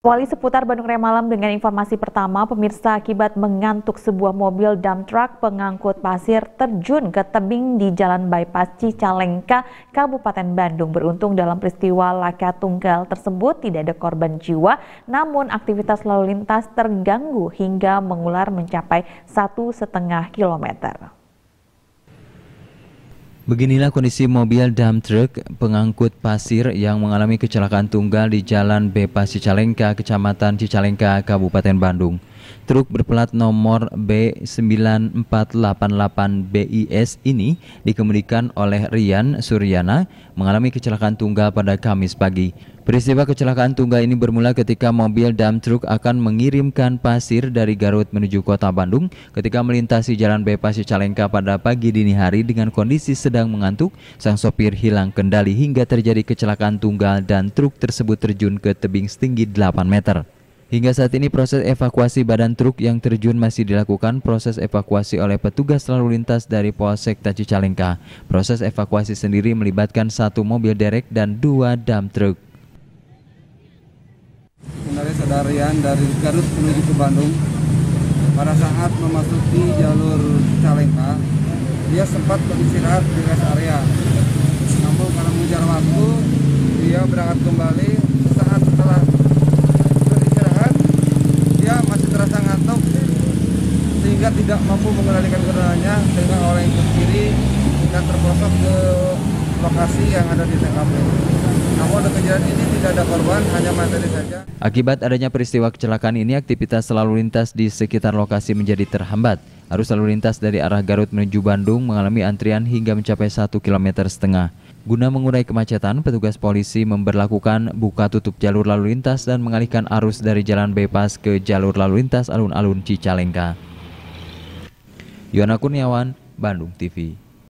Wali seputar Bandung Raya Malam dengan informasi pertama, pemirsa akibat mengantuk sebuah mobil dump truck pengangkut pasir terjun ke tebing di Jalan Bypass Cicalengka, Kabupaten Bandung. Beruntung dalam peristiwa laka tunggal tersebut tidak ada korban jiwa, namun aktivitas lalu lintas terganggu hingga mengular mencapai satu setengah kilometer. Beginilah kondisi mobil dump truck pengangkut pasir yang mengalami kecelakaan tunggal di Jalan Bebas Cicalengka, Kecamatan Cicalengka, Kabupaten Bandung. Truk berplat nomor B9488BIS ini dikemudikan oleh Rian Suryana mengalami kecelakaan tunggal pada Kamis pagi. Peristiwa kecelakaan tunggal ini bermula ketika mobil dam truk akan mengirimkan pasir dari Garut menuju kota Bandung ketika melintasi jalan bebas Cicalengka pada pagi dini hari dengan kondisi sedang mengantuk, sang sopir hilang kendali hingga terjadi kecelakaan tunggal dan truk tersebut terjun ke tebing setinggi 8 meter. Hingga saat ini proses evakuasi badan truk yang terjun masih dilakukan proses evakuasi oleh petugas lalu lintas dari Polsek Taci Calengka. Proses evakuasi sendiri melibatkan satu mobil derek dan dua dam truk. Sebenarnya sadarian dari Garut menuju ke Bandung, pada saat memasuki jalur Calengka, dia sempat beristirahat di rest area. Namun karena mengejar waktu, dia berangkat kembali saat setelah mampu mengendalikan kendaraannya sehingga yang ke kiri dan terperosok ke lokasi yang ada di TKP. Namun kejadian ini tidak ada korban, hanya materi saja. Akibat adanya peristiwa kecelakaan ini, aktivitas lalu lintas di sekitar lokasi menjadi terhambat. Arus lalu lintas dari arah Garut menuju Bandung mengalami antrian hingga mencapai 1 km setengah. Guna mengurai kemacetan, petugas polisi memberlakukan buka tutup jalur lalu lintas dan mengalihkan arus dari jalan bebas ke jalur lalu lintas alun-alun Cicalengka. Yona Kurniawan, Bandung TV.